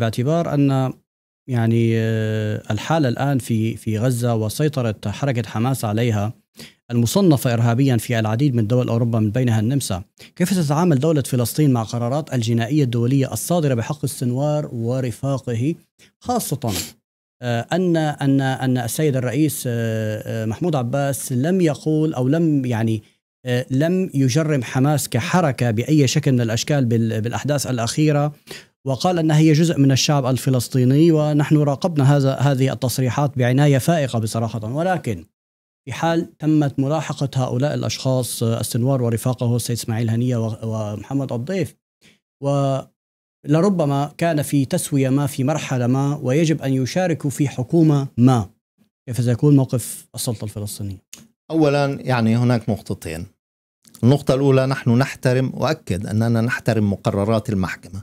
باعتبار ان يعني آه، الحاله الان في في غزه وسيطره حركه حماس عليها المصنفه ارهابيا في العديد من دول اوروبا من بينها النمسا، كيف تتعامل دوله فلسطين مع قرارات الجنائيه الدوليه الصادره بحق السنوار ورفاقه خاصه آه، ان ان ان السيد الرئيس آه، محمود عباس لم يقول او لم يعني لم يجرم حماس كحركه باي شكل من الاشكال بالاحداث الاخيره وقال انها هي جزء من الشعب الفلسطيني ونحن راقبنا هذا هذه التصريحات بعنايه فائقه بصراحه ولكن في حال تمت ملاحقه هؤلاء الاشخاص السنوار آه، ورفاقه السيد اسماعيل هنيه ومحمد الضيف و لربما كان في تسويه ما في مرحله ما ويجب ان يشاركوا في حكومه ما كيف سيكون موقف السلطه الفلسطينيه؟ اولا يعني هناك نقطتين النقطة الأولى نحن نحترم وأكد أننا نحترم مقررات المحكمة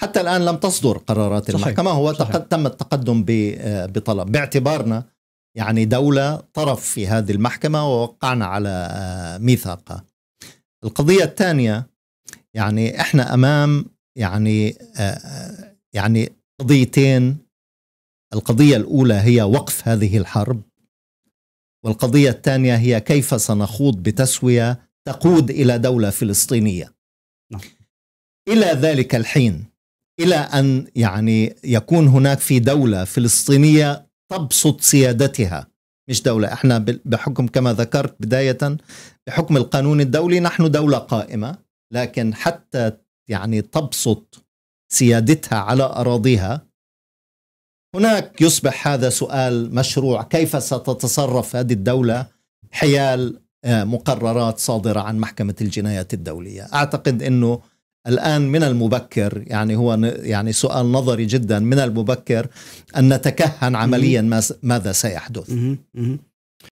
حتى الآن لم تصدر قرارات صحيح. المحكمة هو صحيح. تم التقدم بطلب باعتبارنا يعني دولة طرف في هذه المحكمة ووقعنا على آه، ميثاقها القضية الثانية يعني احنا امام يعني آه، آه، يعني قضيتين القضية الأولى هي وقف هذه الحرب والقضية الثانية هي كيف سنخوض بتسوية تقود إلى دولة فلسطينية نعم. إلى ذلك الحين الى ان يعني يكون هناك في دوله فلسطينيه تبسط سيادتها مش دولة احنا بحكم كما ذكرت بداية بحكم القانون الدولي نحن دولة قائمة لكن حتى يعني تبسط سيادتها على أراضيها هناك يصبح هذا سؤال مشروع كيف ستتصرف هذه الدولة حيال آه، مقررات صادرة عن محكمة الجنايات الدولية أعتقد أنه الآن من المبكر يعني هو يعني سؤال نظري جدا من المبكر أن نتكهن عمليا ماذا سيحدث